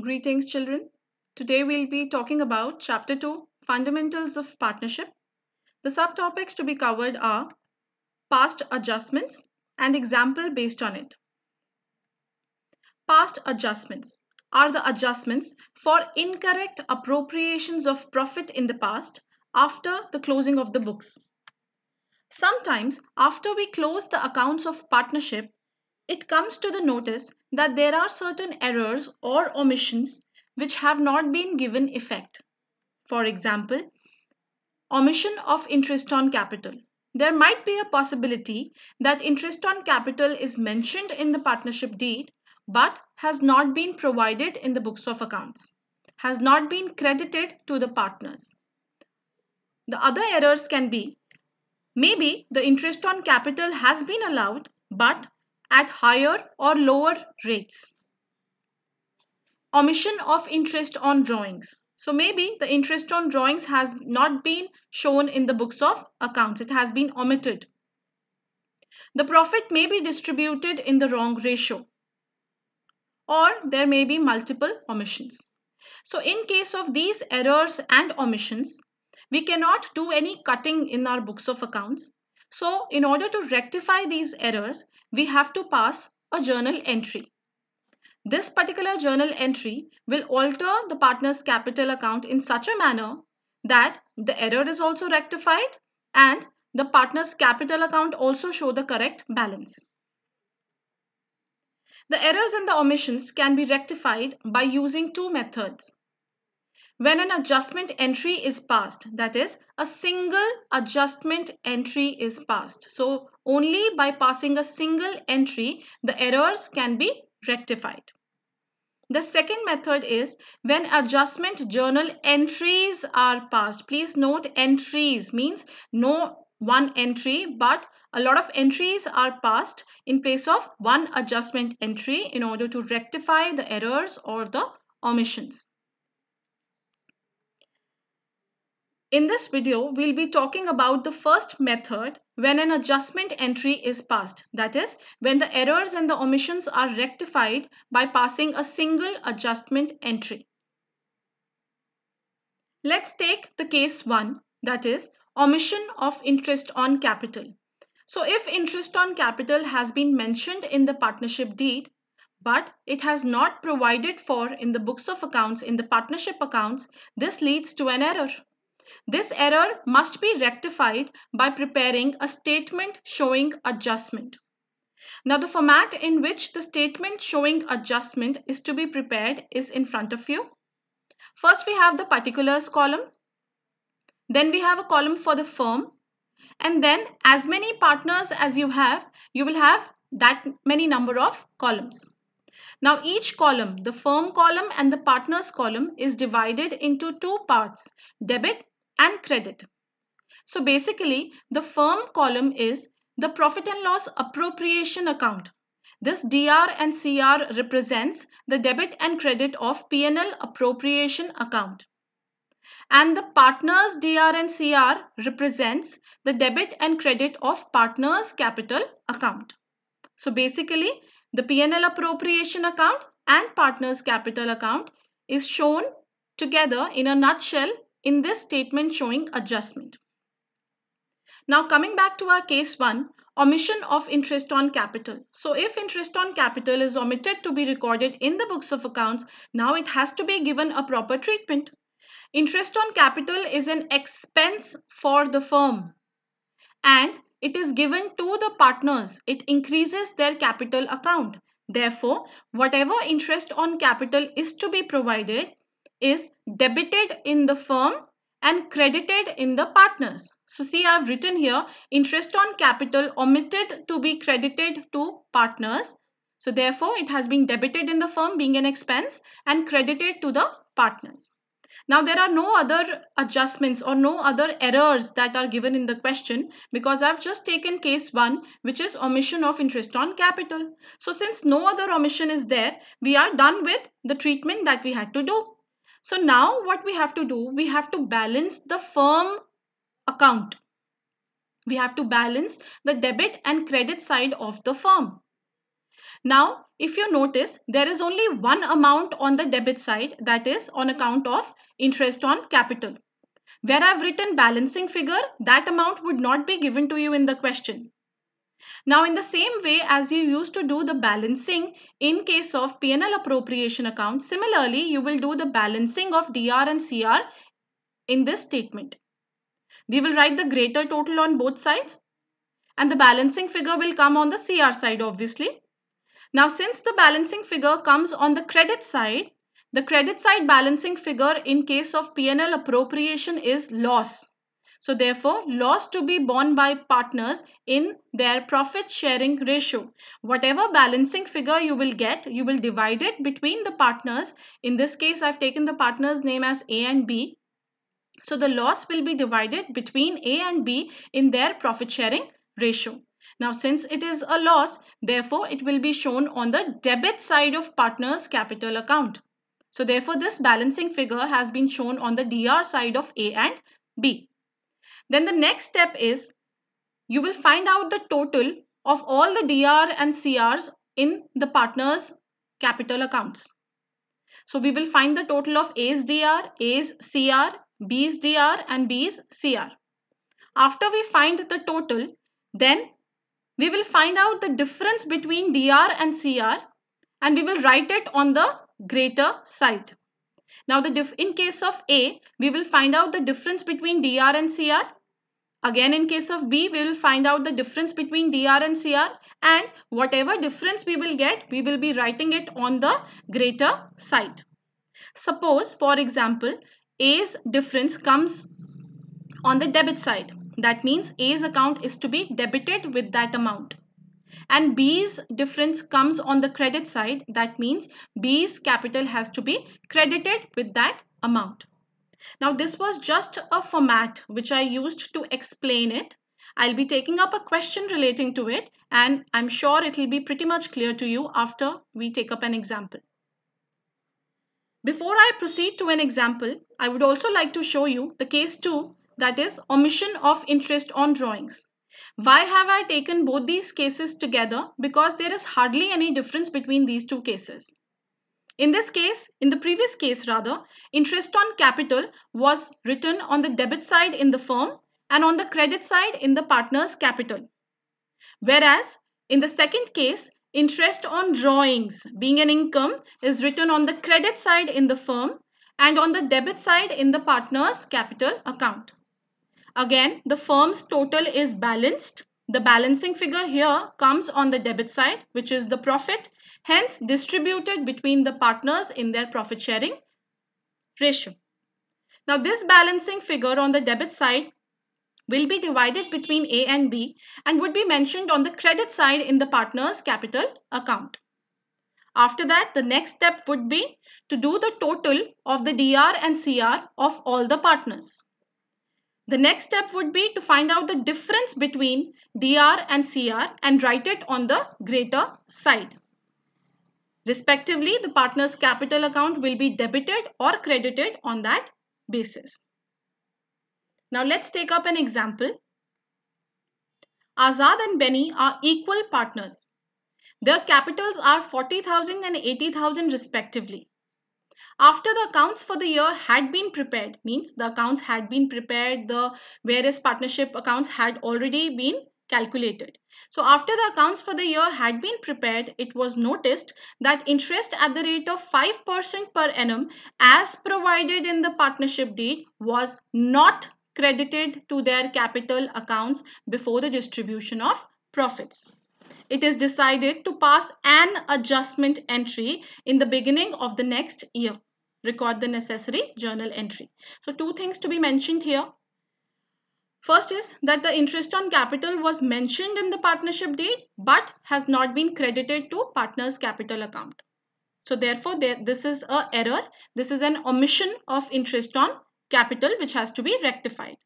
Greetings, children. Today we'll be talking about Chapter 2 Fundamentals of Partnership. The subtopics to be covered are past adjustments and example based on it. Past adjustments are the adjustments for incorrect appropriations of profit in the past after the closing of the books. Sometimes, after we close the accounts of partnership, it comes to the notice that there are certain errors or omissions which have not been given effect. For example, omission of interest on capital. There might be a possibility that interest on capital is mentioned in the partnership deed but has not been provided in the books of accounts, has not been credited to the partners. The other errors can be maybe the interest on capital has been allowed but at higher or lower rates. Omission of interest on drawings. So maybe the interest on drawings has not been shown in the books of accounts. It has been omitted. The profit may be distributed in the wrong ratio or there may be multiple omissions. So in case of these errors and omissions, we cannot do any cutting in our books of accounts. So in order to rectify these errors, we have to pass a journal entry. This particular journal entry will alter the partner's capital account in such a manner that the error is also rectified and the partner's capital account also show the correct balance. The errors and the omissions can be rectified by using two methods when an adjustment entry is passed, that is a single adjustment entry is passed. So only by passing a single entry, the errors can be rectified. The second method is when adjustment journal entries are passed. Please note entries means no one entry but a lot of entries are passed in place of one adjustment entry in order to rectify the errors or the omissions. In this video, we'll be talking about the first method when an adjustment entry is passed. That is, when the errors and the omissions are rectified by passing a single adjustment entry. Let's take the case 1, that is, omission of interest on capital. So if interest on capital has been mentioned in the partnership deed, but it has not provided for in the books of accounts in the partnership accounts, this leads to an error. This error must be rectified by preparing a statement showing adjustment. Now the format in which the statement showing adjustment is to be prepared is in front of you. First we have the particulars column. Then we have a column for the firm. And then as many partners as you have, you will have that many number of columns. Now each column, the firm column and the partners column is divided into two parts, debit and credit. So basically, the firm column is the profit and loss appropriation account. This DR and CR represents the debit and credit of P&L appropriation account. And the partners DR and CR represents the debit and credit of partners capital account. So basically, the P&L appropriation account and partners capital account is shown together in a nutshell in this statement showing adjustment. Now coming back to our case 1, omission of interest on capital. So if interest on capital is omitted to be recorded in the books of accounts, now it has to be given a proper treatment. Interest on capital is an expense for the firm and it is given to the partners. It increases their capital account. Therefore, whatever interest on capital is to be provided is debited in the firm and credited in the partners. So see I have written here interest on capital omitted to be credited to partners. So therefore it has been debited in the firm being an expense and credited to the partners. Now there are no other adjustments or no other errors that are given in the question because I've just taken case 1 which is omission of interest on capital. So since no other omission is there, we are done with the treatment that we had to do. So now what we have to do, we have to balance the firm account. We have to balance the debit and credit side of the firm. Now, if you notice, there is only one amount on the debit side that is on account of interest on capital. Where I've written balancing figure, that amount would not be given to you in the question. Now in the same way as you used to do the balancing in case of P&L appropriation account, similarly you will do the balancing of DR and CR in this statement. We will write the greater total on both sides and the balancing figure will come on the CR side obviously. Now since the balancing figure comes on the credit side, the credit side balancing figure in case of P&L appropriation is loss. So therefore, loss to be borne by partners in their profit sharing ratio. Whatever balancing figure you will get, you will divide it between the partners. In this case, I've taken the partner's name as A and B. So the loss will be divided between A and B in their profit sharing ratio. Now since it is a loss, therefore it will be shown on the debit side of partner's capital account. So therefore this balancing figure has been shown on the DR side of A and B. Then the next step is you will find out the total of all the DR and CRs in the partner's capital accounts. So we will find the total of A's DR, A's CR, B's DR and B's CR. After we find the total, then we will find out the difference between DR and CR and we will write it on the greater side. Now the in case of A, we will find out the difference between DR and CR Again, in case of B, we will find out the difference between DR and CR and whatever difference we will get, we will be writing it on the greater side. Suppose, for example, A's difference comes on the debit side. That means A's account is to be debited with that amount. And B's difference comes on the credit side. That means B's capital has to be credited with that amount. Now this was just a format which I used to explain it. I'll be taking up a question relating to it and I'm sure it will be pretty much clear to you after we take up an example. Before I proceed to an example, I would also like to show you the case 2 that is omission of interest on drawings. Why have I taken both these cases together? Because there is hardly any difference between these two cases. In this case, in the previous case rather, interest on capital was written on the debit side in the firm and on the credit side in the partner's capital. Whereas in the second case, interest on drawings being an income is written on the credit side in the firm and on the debit side in the partner's capital account. Again, the firm's total is balanced the balancing figure here comes on the debit side, which is the profit, hence distributed between the partners in their profit sharing ratio. Now this balancing figure on the debit side will be divided between A and B and would be mentioned on the credit side in the partner's capital account. After that, the next step would be to do the total of the DR and CR of all the partners. The next step would be to find out the difference between dr and cr and write it on the greater side. Respectively, the partner's capital account will be debited or credited on that basis. Now let's take up an example. Azad and Benny are equal partners. Their capitals are 40,000 and 80,000 respectively after the accounts for the year had been prepared means the accounts had been prepared the various partnership accounts had already been calculated so after the accounts for the year had been prepared it was noticed that interest at the rate of 5% per annum as provided in the partnership deed was not credited to their capital accounts before the distribution of profits it is decided to pass an adjustment entry in the beginning of the next year. Record the necessary journal entry. So two things to be mentioned here. First is that the interest on capital was mentioned in the partnership deed but has not been credited to partner's capital account. So therefore, there, this is a error. This is an omission of interest on capital which has to be rectified.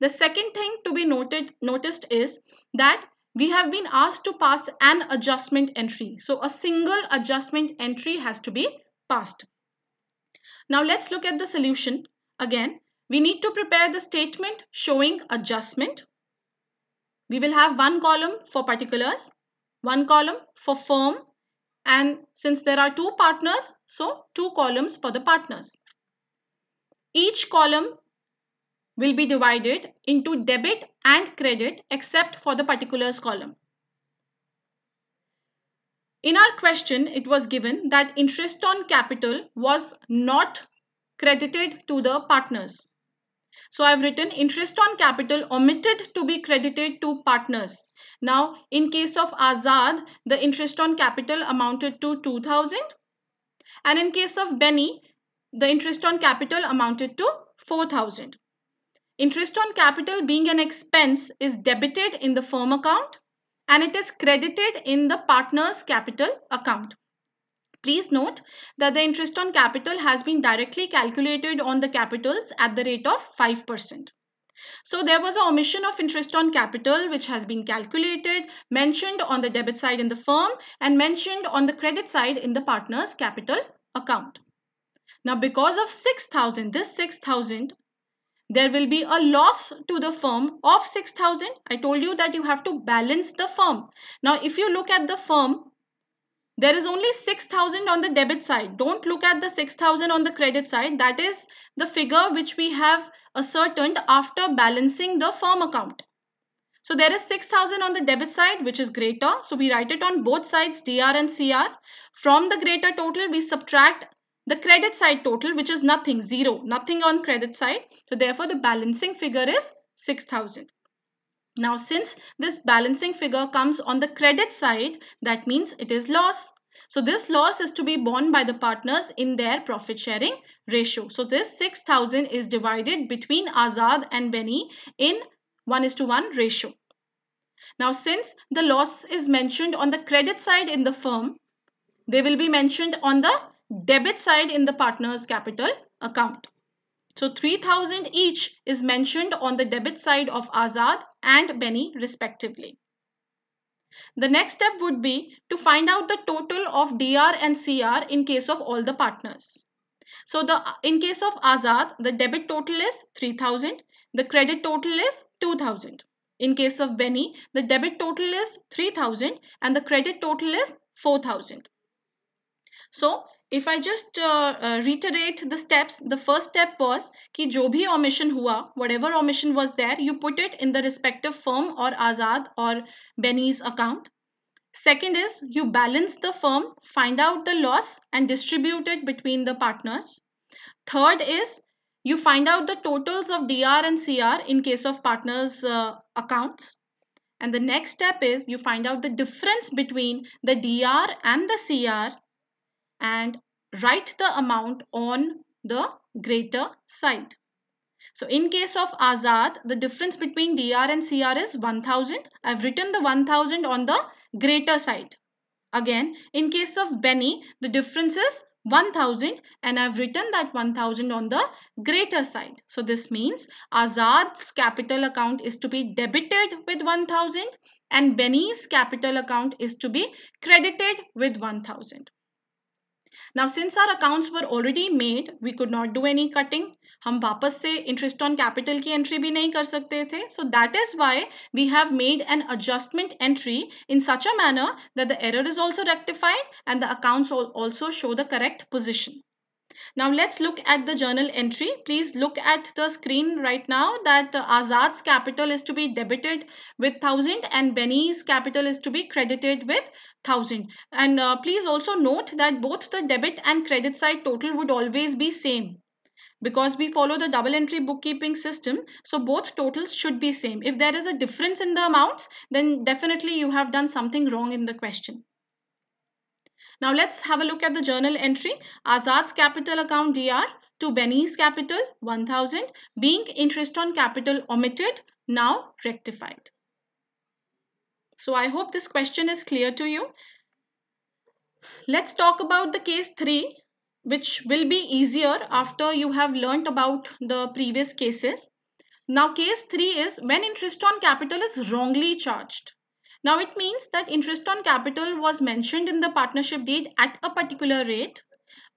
The second thing to be noted noticed is that we have been asked to pass an adjustment entry. So a single adjustment entry has to be passed. Now let's look at the solution. Again, we need to prepare the statement showing adjustment. We will have one column for particulars, one column for firm, and since there are two partners, so two columns for the partners. Each column will be divided into debit and credit except for the particulars column. In our question, it was given that interest on capital was not credited to the partners. So I've written interest on capital omitted to be credited to partners. Now, in case of Azad, the interest on capital amounted to 2000. And in case of Benny, the interest on capital amounted to 4000. Interest on capital being an expense is debited in the firm account and it is credited in the partner's capital account. Please note that the interest on capital has been directly calculated on the capitals at the rate of 5%. So there was an omission of interest on capital which has been calculated, mentioned on the debit side in the firm and mentioned on the credit side in the partner's capital account. Now because of 6000, this 6000 there will be a loss to the firm of 6000 i told you that you have to balance the firm now if you look at the firm there is only 6000 on the debit side don't look at the 6000 on the credit side that is the figure which we have ascertained after balancing the firm account so there is 6000 on the debit side which is greater so we write it on both sides dr and cr from the greater total we subtract the credit side total which is nothing zero nothing on credit side so therefore the balancing figure is 6000 now since this balancing figure comes on the credit side that means it is loss so this loss is to be borne by the partners in their profit sharing ratio so this 6000 is divided between azad and beni in 1 is to 1 ratio now since the loss is mentioned on the credit side in the firm they will be mentioned on the debit side in the partner's capital account. So 3000 each is mentioned on the debit side of Azad and Benny respectively. The next step would be to find out the total of DR and CR in case of all the partners. So the in case of Azad, the debit total is 3000, the credit total is 2000. In case of Benny, the debit total is 3000 and the credit total is 4000. So if I just uh, uh, reiterate the steps, the first step was कि जो भी omission whatever omission was there, you put it in the respective firm or Azad or Benny's account. Second is you balance the firm, find out the loss and distribute it between the partners. Third is you find out the totals of DR and CR in case of partners uh, accounts. And the next step is you find out the difference between the DR and the CR and write the amount on the greater side. So in case of Azad, the difference between DR and CR is 1000. I've written the 1000 on the greater side. Again, in case of Benny, the difference is 1000 and I've written that 1000 on the greater side. So this means Azad's capital account is to be debited with 1000 and Benny's capital account is to be credited with 1000. Now since our accounts were already made, we could not do any cutting. हम वापस से interest on capital की entry भी नहीं कर सकते थे so that is why we have made an adjustment entry in such a manner that the error is also rectified and the accounts also show the correct position now let's look at the journal entry. Please look at the screen right now that uh, Azad's capital is to be debited with 1000 and Benny's capital is to be credited with 1000. And uh, please also note that both the debit and credit side total would always be same because we follow the double entry bookkeeping system so both totals should be same if there is a difference in the amounts then definitely you have done something wrong in the question now let's have a look at the journal entry. Azad's capital account DR to Benny's capital 1000 being interest on capital omitted now rectified. So I hope this question is clear to you. Let's talk about the case 3 which will be easier after you have learnt about the previous cases. Now case 3 is when interest on capital is wrongly charged. Now it means that interest on capital was mentioned in the partnership deed at a particular rate,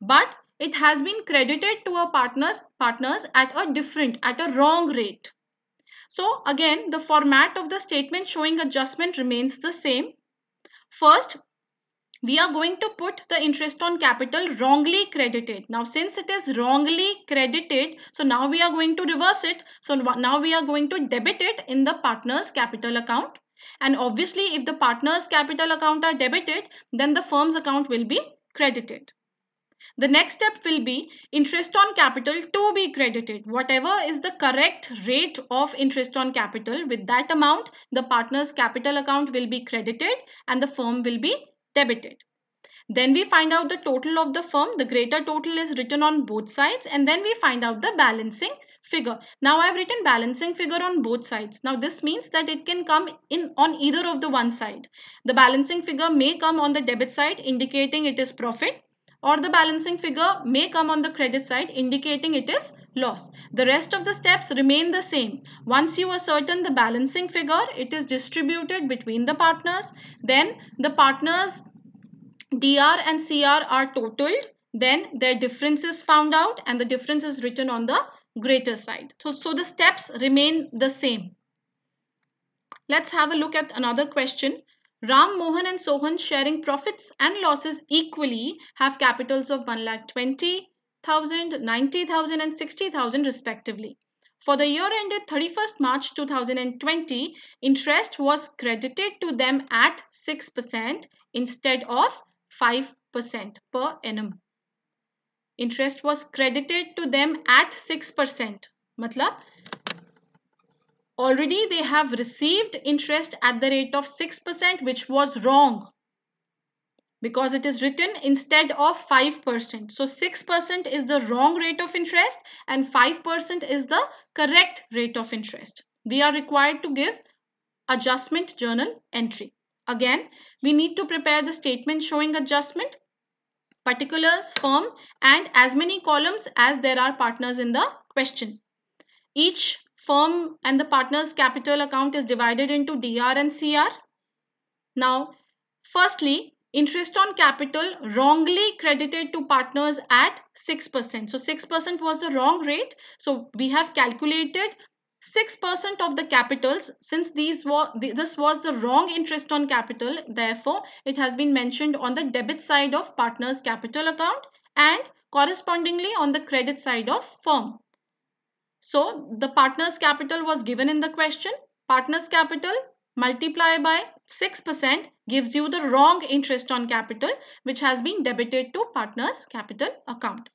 but it has been credited to our partners, partners at a different, at a wrong rate. So again, the format of the statement showing adjustment remains the same. First, we are going to put the interest on capital wrongly credited. Now, since it is wrongly credited, so now we are going to reverse it. So now we are going to debit it in the partner's capital account. And obviously, if the partner's capital account are debited, then the firm's account will be credited. The next step will be interest on capital to be credited. Whatever is the correct rate of interest on capital, with that amount, the partner's capital account will be credited and the firm will be debited. Then we find out the total of the firm. The greater total is written on both sides and then we find out the balancing figure. Now I have written balancing figure on both sides. Now this means that it can come in on either of the one side. The balancing figure may come on the debit side indicating it is profit or the balancing figure may come on the credit side indicating it is loss. The rest of the steps remain the same. Once you ascertain the balancing figure, it is distributed between the partners. Then the partners DR and CR are totaled. Then their difference is found out and the difference is written on the greater side. So, so the steps remain the same. Let's have a look at another question. Ram Mohan and Sohan sharing profits and losses equally have capitals of 1 lakh 20,000, 90,000 and 60,000 respectively. For the year ended 31st March 2020, interest was credited to them at 6% instead of 5% per annum. Interest was credited to them at six percent मतलब already they have received interest at the rate of 6% which was wrong because it is written instead of 5%. So 6% is the wrong rate of interest and 5% is the correct rate of interest. We are required to give adjustment journal entry. Again, we need to prepare the statement showing adjustment particulars, firm and as many columns as there are partners in the question. Each firm and the partner's capital account is divided into DR and CR. Now, firstly, interest on capital wrongly credited to partners at 6%. So 6% was the wrong rate. So we have calculated 6% of the capitals since these were this was the wrong interest on capital therefore it has been mentioned on the debit side of partners capital account and correspondingly on the credit side of firm so the partners capital was given in the question partners capital multiplied by 6% gives you the wrong interest on capital which has been debited to partners capital account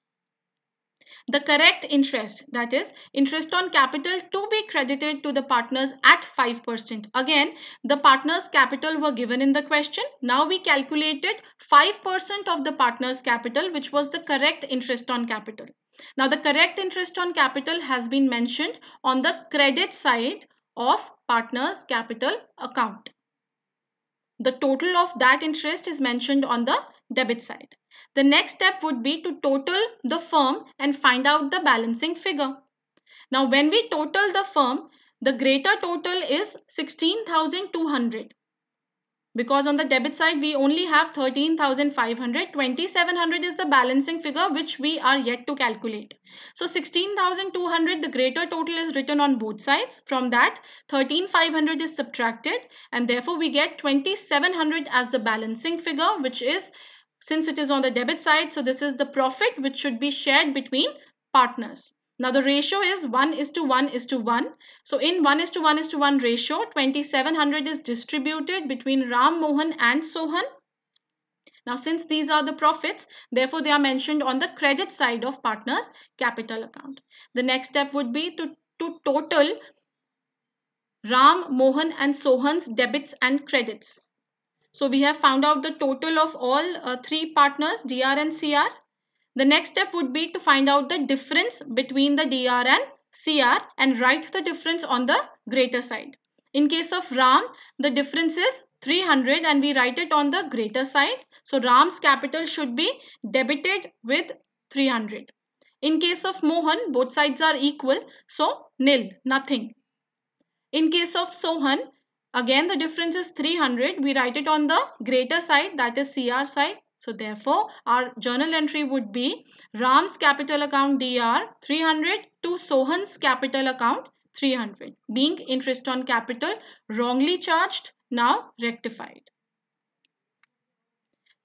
the correct interest that is interest on capital to be credited to the partners at 5%. Again, the partners capital were given in the question. Now we calculated 5% of the partners capital which was the correct interest on capital. Now the correct interest on capital has been mentioned on the credit side of partners capital account. The total of that interest is mentioned on the debit side. The next step would be to total the firm and find out the balancing figure. Now when we total the firm, the greater total is 16,200 because on the debit side we only have 13,500. 2700 is the balancing figure which we are yet to calculate. So 16,200 the greater total is written on both sides. From that 13,500 is subtracted and therefore we get 2700 as the balancing figure which is since it is on the debit side, so this is the profit which should be shared between partners. Now the ratio is 1 is to 1 is to 1. So in 1 is to 1 is to 1 ratio, 2700 is distributed between Ram Mohan and Sohan. Now since these are the profits, therefore they are mentioned on the credit side of partner's capital account. The next step would be to, to total Ram, Mohan and Sohan's debits and credits. So we have found out the total of all uh, three partners DR and CR. The next step would be to find out the difference between the DR and CR and write the difference on the greater side. In case of Ram, the difference is 300 and we write it on the greater side. So Ram's capital should be debited with 300. In case of Mohan, both sides are equal. So nil, nothing. In case of Sohan, Again, the difference is 300. We write it on the greater side, that is CR side. So therefore, our journal entry would be Ram's capital account DR 300 to Sohan's capital account 300 being interest on capital wrongly charged now rectified.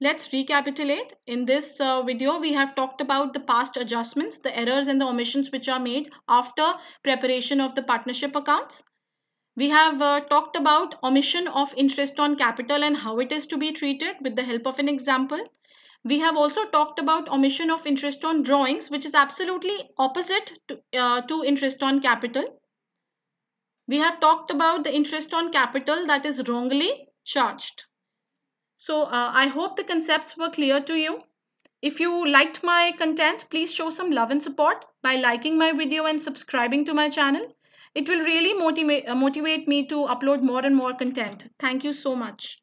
Let's recapitulate. In this uh, video, we have talked about the past adjustments, the errors and the omissions which are made after preparation of the partnership accounts. We have uh, talked about omission of interest on capital and how it is to be treated with the help of an example. We have also talked about omission of interest on drawings which is absolutely opposite to, uh, to interest on capital. We have talked about the interest on capital that is wrongly charged. So uh, I hope the concepts were clear to you. If you liked my content, please show some love and support by liking my video and subscribing to my channel. It will really motivate, motivate me to upload more and more content. Thank you so much.